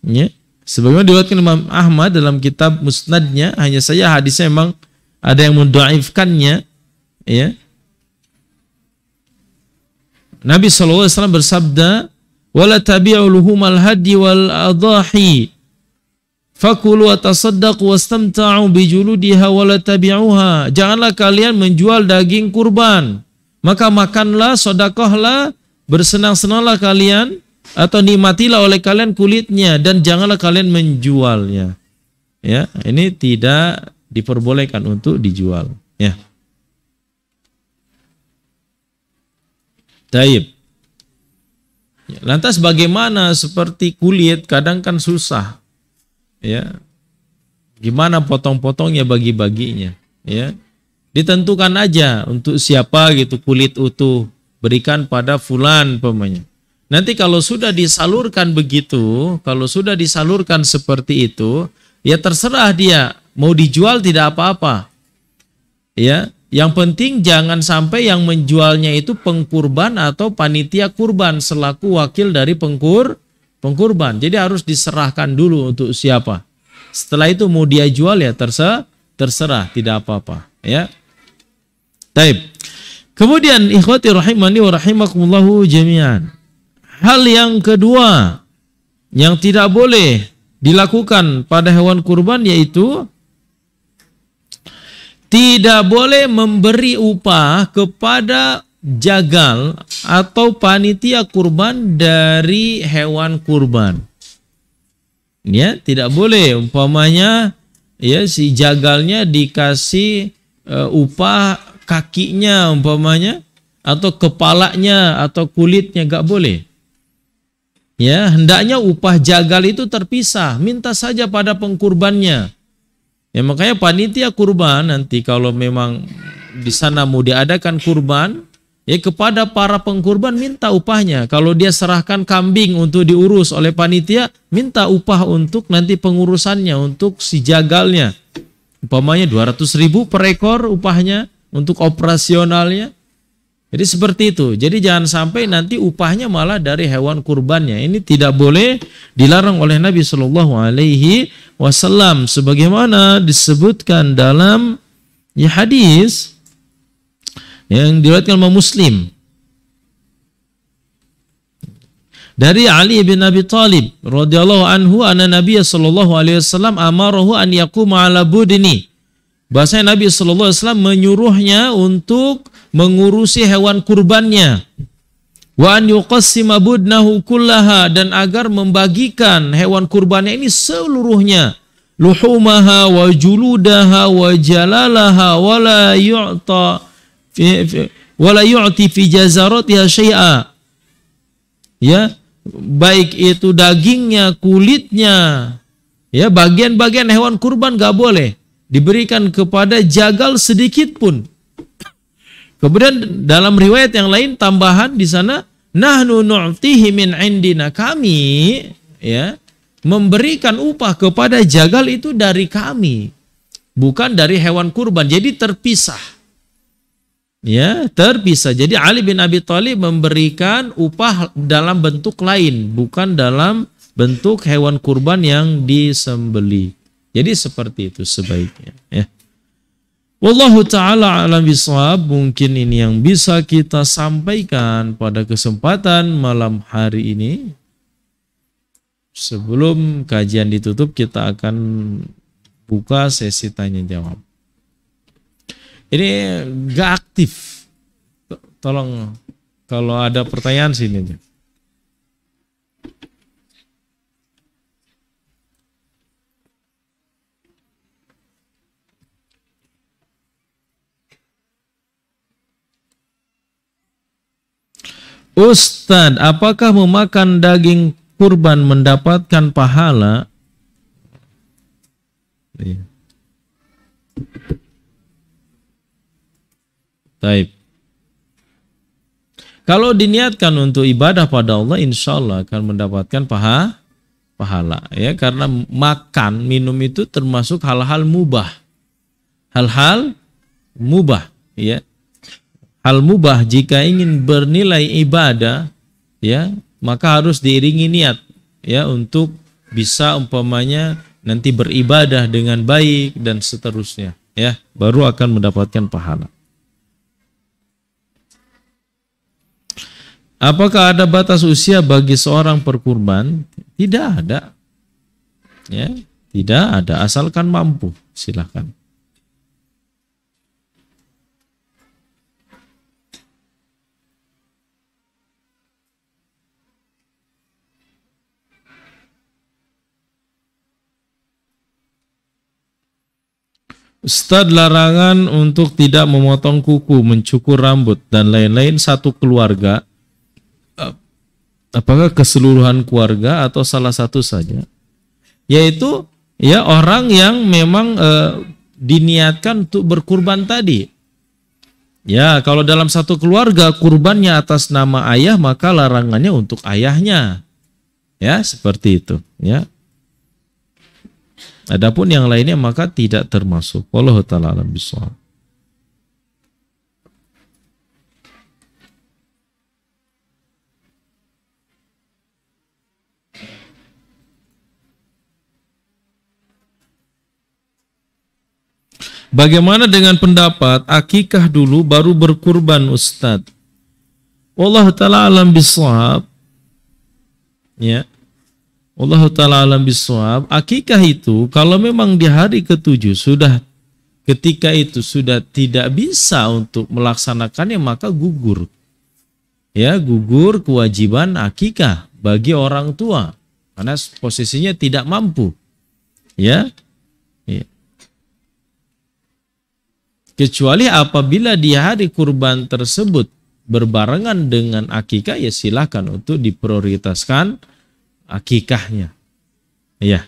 ya sebagaimana diriwayatkan Imam Ahmad dalam kitab Musnadnya hanya saja hadisnya memang ada yang mendoaifkannya ya Nabi Wasallam bersabda wala tabi'uluhumal hadi wal adahi fakulu wa tasaddaqu wastamta'u ولا wala janganlah kalian menjual daging kurban maka makanlah sodakohlah bersenang-senanglah kalian atau nikmatilah oleh kalian kulitnya dan janganlah kalian menjualnya ya ini tidak diperbolehkan untuk dijual ya Taib. Ya, lantas bagaimana seperti kulit kadang kan susah. Ya. Gimana potong-potongnya bagi-baginya, ya. Ditentukan aja untuk siapa gitu kulit utuh berikan pada fulan pemanya. Nanti kalau sudah disalurkan begitu, kalau sudah disalurkan seperti itu, ya terserah dia mau dijual tidak apa-apa. Ya, yang penting jangan sampai yang menjualnya itu pengkurban atau panitia kurban selaku wakil dari pengkur pengkurban. Jadi harus diserahkan dulu untuk siapa. Setelah itu mau dia jual ya terserah, terserah tidak apa-apa ya. Taib. Kemudian ikhwati rahimani wa rahimakumullahu jami'an. Hal yang kedua yang tidak boleh dilakukan pada hewan kurban yaitu tidak boleh memberi upah kepada jagal atau panitia kurban dari hewan kurban. Ya, tidak boleh umpamanya ya si jagalnya dikasih uh, upah kakinya umpamanya atau kepalanya atau kulitnya gak boleh. Ya, hendaknya upah jagal itu terpisah, minta saja pada pengkurbannya Ya makanya panitia kurban nanti kalau memang di sana mau diadakan kurban, ya kepada para pengkurban minta upahnya. Kalau dia serahkan kambing untuk diurus oleh panitia, minta upah untuk nanti pengurusannya, untuk si jagalnya. Umpamanya 200 ribu per ekor upahnya untuk operasionalnya. Jadi seperti itu. Jadi jangan sampai nanti upahnya malah dari hewan kurbannya. Ini tidak boleh dilarang oleh Nabi Shallallahu Alaihi Wasallam. Sebagaimana disebutkan dalam ya, hadis yang diriwayatkan oleh Muslim dari Ali bin Abi Thalib radhiyallahu anhu anna Nabi Shallallahu alaihi wasallam amarahu an yaquma ala budni Bahasanya Nabi Shallallahu Alaihi Wasallam menyuruhnya untuk mengurusi hewan kurbannya. Wa an budnahu kullaha dan agar membagikan hewan kurbannya ini seluruhnya. Luhumaha wa juludaha wa jalalaha wa la yu'ta fi, fi, wa la yu'ti fi jazaratiha syai'a. Ya, baik itu dagingnya, kulitnya, ya bagian-bagian hewan kurban gak boleh diberikan kepada jagal sedikit pun. Kemudian dalam riwayat yang lain tambahan di sana nahnu nu'tihi min indina kami ya memberikan upah kepada jagal itu dari kami bukan dari hewan kurban. Jadi terpisah. Ya, terpisah. Jadi Ali bin Abi Thalib memberikan upah dalam bentuk lain, bukan dalam bentuk hewan kurban yang disembelih. Jadi seperti itu sebaiknya ya. Wallahu taala alam biswab, Mungkin ini yang bisa kita sampaikan pada kesempatan malam hari ini. Sebelum kajian ditutup kita akan buka sesi tanya jawab. Ini gak aktif. Tolong kalau ada pertanyaan sini. Ustadz, apakah memakan daging kurban mendapatkan pahala? Iya. Taib. Kalau diniatkan untuk ibadah pada Allah, insya Allah akan mendapatkan paha, pahala. Ya, karena makan, minum itu termasuk hal-hal mubah. Hal-hal mubah. Ya, hal mubah jika ingin bernilai ibadah ya maka harus diiringi niat ya untuk bisa umpamanya nanti beribadah dengan baik dan seterusnya ya baru akan mendapatkan pahala Apakah ada batas usia bagi seorang perkurban? Tidak ada. Ya, tidak ada asalkan mampu. Silakan. Ustaz larangan untuk tidak memotong kuku, mencukur rambut dan lain-lain satu keluarga. Apakah keseluruhan keluarga atau salah satu saja? Yaitu ya orang yang memang e, diniatkan untuk berkurban tadi. Ya, kalau dalam satu keluarga kurbannya atas nama ayah maka larangannya untuk ayahnya. Ya, seperti itu, ya. Adapun yang lainnya maka tidak termasuk. Wallahu taala alam bisawab. Bagaimana dengan pendapat akikah dulu baru berkurban Ustadz? Wallahu taala alam bisawab. Ya. Allah taala alam biswab akikah itu kalau memang di hari ketujuh sudah ketika itu sudah tidak bisa untuk melaksanakannya maka gugur. Ya, gugur kewajiban akikah bagi orang tua karena posisinya tidak mampu. ya. ya. Kecuali apabila di hari kurban tersebut berbarengan dengan akikah ya silahkan untuk diprioritaskan akikahnya. Ya.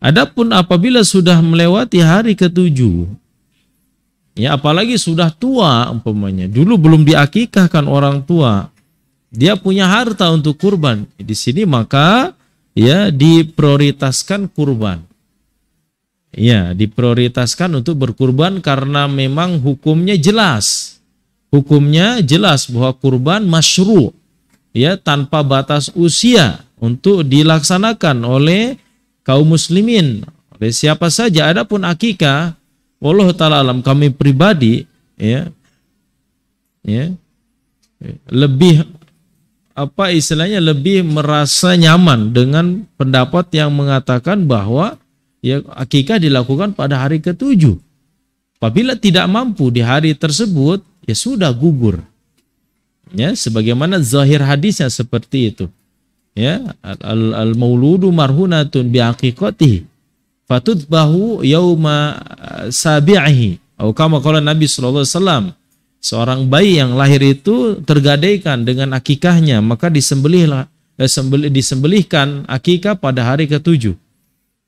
Adapun apabila sudah melewati hari ketujuh, ya apalagi sudah tua umpamanya, dulu belum diakikahkan orang tua, dia punya harta untuk kurban. Di sini maka ya diprioritaskan kurban. Ya, diprioritaskan untuk berkurban karena memang hukumnya jelas. Hukumnya jelas bahwa kurban masyru' ya tanpa batas usia untuk dilaksanakan oleh kaum muslimin oleh siapa saja adapun akikah Allah taala alam kami pribadi ya ya lebih apa istilahnya lebih merasa nyaman dengan pendapat yang mengatakan bahwa ya akikah dilakukan pada hari ketujuh. Apabila tidak mampu di hari tersebut, ya sudah gugur. Ya, sebagaimana zahir hadisnya seperti itu ya al al mauludu marhunatun biaqiqatihi fatudbahu yauma eh, sabi'ihi atau kama qala Nabi sallallahu alaihi wasallam seorang bayi yang lahir itu tergadaikan dengan akikahnya maka disembelihlah eh, sembelih, disembelihkan akikah pada hari ketujuh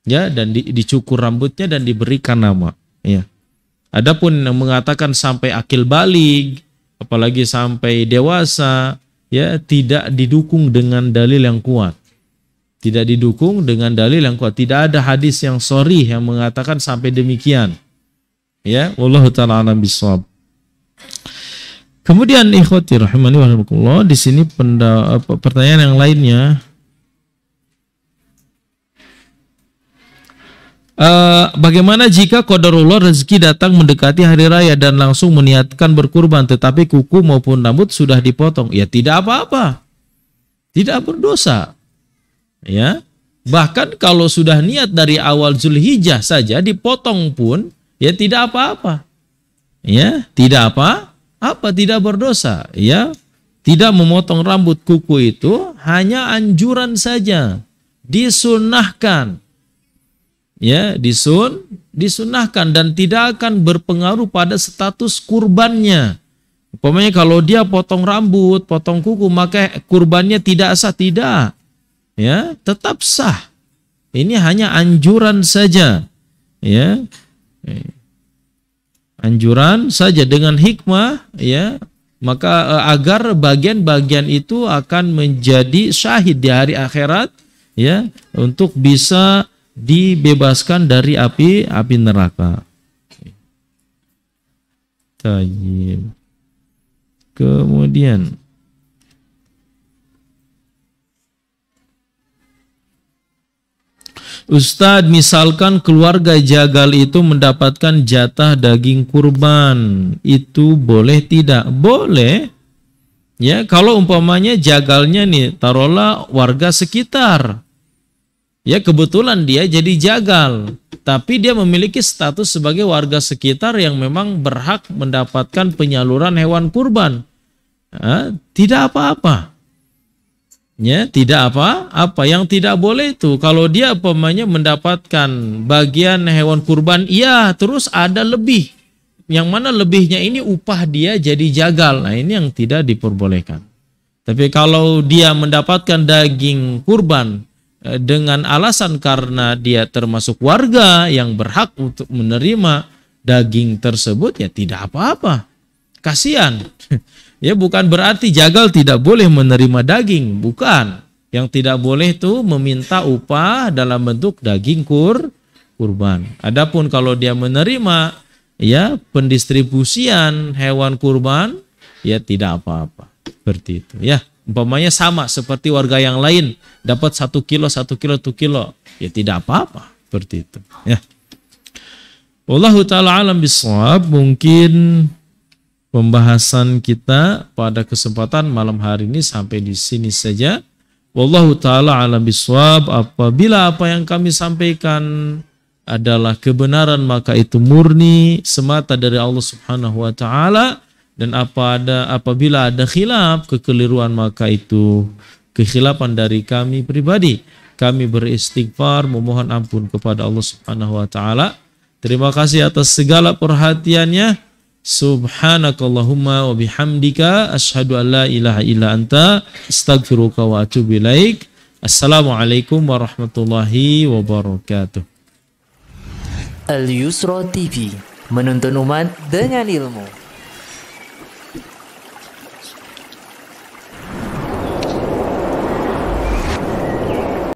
ya dan di, dicukur rambutnya dan diberikan nama ya adapun yang mengatakan sampai akil balig apalagi sampai dewasa ya tidak didukung dengan dalil yang kuat. Tidak didukung dengan dalil yang kuat. Tidak ada hadis yang sorry yang mengatakan sampai demikian. Ya, Allah taala alam bisawab. Kemudian ikhwati rahimani wa di sini pertanyaan yang lainnya Eh, bagaimana jika kodarullah rezeki datang mendekati hari raya dan langsung meniatkan berkurban tetapi kuku maupun rambut sudah dipotong? Ya tidak apa-apa. Tidak berdosa. Ya. Bahkan kalau sudah niat dari awal Zulhijjah saja dipotong pun ya tidak apa-apa. Ya, tidak apa? Apa tidak berdosa? Ya. Tidak memotong rambut kuku itu hanya anjuran saja. Disunahkan ya disun disunahkan dan tidak akan berpengaruh pada status kurbannya. Pokoknya kalau dia potong rambut, potong kuku, maka kurbannya tidak sah, tidak. Ya, tetap sah. Ini hanya anjuran saja. Ya. Anjuran saja dengan hikmah ya, maka eh, agar bagian-bagian itu akan menjadi syahid di hari akhirat ya untuk bisa dibebaskan dari api api neraka. Tajib. Kemudian Ustadz, misalkan keluarga jagal itu mendapatkan jatah daging kurban, itu boleh tidak? Boleh. Ya, kalau umpamanya jagalnya nih, taruhlah warga sekitar ya kebetulan dia jadi jagal tapi dia memiliki status sebagai warga sekitar yang memang berhak mendapatkan penyaluran hewan kurban ha? tidak apa-apa ya tidak apa-apa yang tidak boleh itu kalau dia pemainnya mendapatkan bagian hewan kurban iya terus ada lebih yang mana lebihnya ini upah dia jadi jagal nah ini yang tidak diperbolehkan tapi kalau dia mendapatkan daging kurban Eh, dengan alasan karena dia termasuk warga yang berhak untuk menerima daging tersebut ya tidak apa-apa. Kasihan. ya bukan berarti jagal tidak boleh menerima daging, bukan. Yang tidak boleh itu meminta upah dalam bentuk daging kur kurban. Adapun kalau dia menerima ya pendistribusian hewan kurban ya tidak apa-apa. Seperti itu ya umpamanya sama seperti warga yang lain dapat satu kilo satu kilo satu kilo ya tidak apa-apa seperti itu ya Wallahu taala alam bisawab mungkin pembahasan kita pada kesempatan malam hari ini sampai di sini saja Wallahu taala alam bisawab apabila apa yang kami sampaikan adalah kebenaran maka itu murni semata dari Allah Subhanahu wa taala dan apa ada apabila ada khilaf kekeliruan maka itu kekhilapan dari kami pribadi kami beristighfar memohon ampun kepada Allah Subhanahu wa taala terima kasih atas segala perhatiannya subhanakallahumma wa bihamdika asyhadu an la ilaha illa anta astaghfiruka wa atubu ilaik assalamualaikum warahmatullahi wabarakatuh Al Yusra TV menuntun umat dengan ilmu